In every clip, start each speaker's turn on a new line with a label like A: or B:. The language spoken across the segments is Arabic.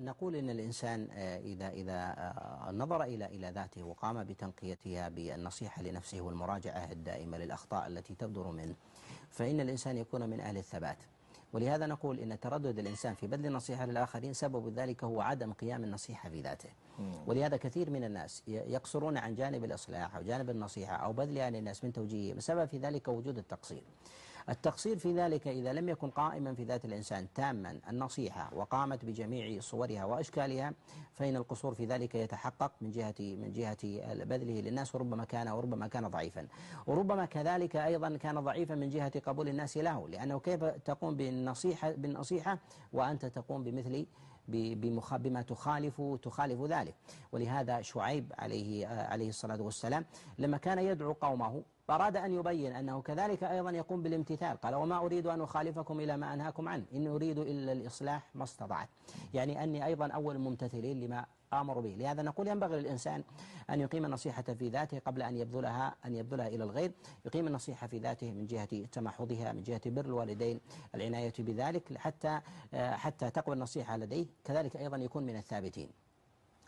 A: نقول ان الانسان آه، اذا اذا آه، نظر الى الى ذاته وقام بتنقيتها بالنصيحه لنفسه والمراجعه الدائمه للاخطاء التي تبدر منه فان الانسان يكون من اهل الثبات ولهذا نقول ان تردد الانسان في بذل النصيحه للاخرين سبب ذلك هو عدم قيام النصيحه في ذاته ولهذا كثير من الناس يقصرون عن جانب الاصلاح او جانب النصيحه او بذلها للناس من توجيههم سبب في ذلك وجود التقصير التقصير في ذلك إذا لم يكن قائما في ذات الإنسان تاما النصيحة وقامت بجميع صورها وأشكالها فإن القصور في ذلك يتحقق من جهة من جهة بذله للناس وربما كان وربما كان ضعيفا وربما كذلك أيضا كان ضعيفا من جهة قبول الناس له لأنه كيف تقوم بالنصيحة بالنصيحة وأنت تقوم بمثل بما تخالف تخالف ذلك ولهذا شعيب عليه عليه الصلاة والسلام لما كان يدعو قومه فأراد أن يبين أنه كذلك أيضا يقوم بالامتثال قال وما أريد أن أخالفكم إلى ما أنهاكم عنه إن أريد إلا الإصلاح ما استطعت يعني أني أيضا أول الممتثلين لما أمر به لهذا نقول ينبغي للإنسان أن يقيم النصيحة في ذاته قبل أن يبذلها أن يبذلها إلى الغير يقيم النصيحة في ذاته من جهة تمحضها من جهة بر الوالدين العناية بذلك حتى آه، حتى تقوى النصيحة لديه كذلك أيضا يكون من الثابتين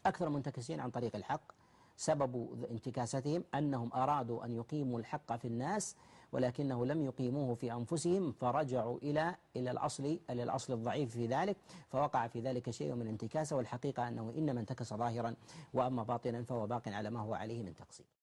A: أكثر منتكسين عن طريق الحق سبب انتكاستهم أنهم أرادوا أن يقيموا الحق في الناس ولكنه لم يقيموه في أنفسهم فرجعوا إلى إلى الأصل إلى الأصل الضعيف في ذلك فوقع في ذلك شيء من انتكاسة والحقيقة أنه إنما انتكس ظاهرا وأما باطنا فهو باق على ما هو عليه من تقصير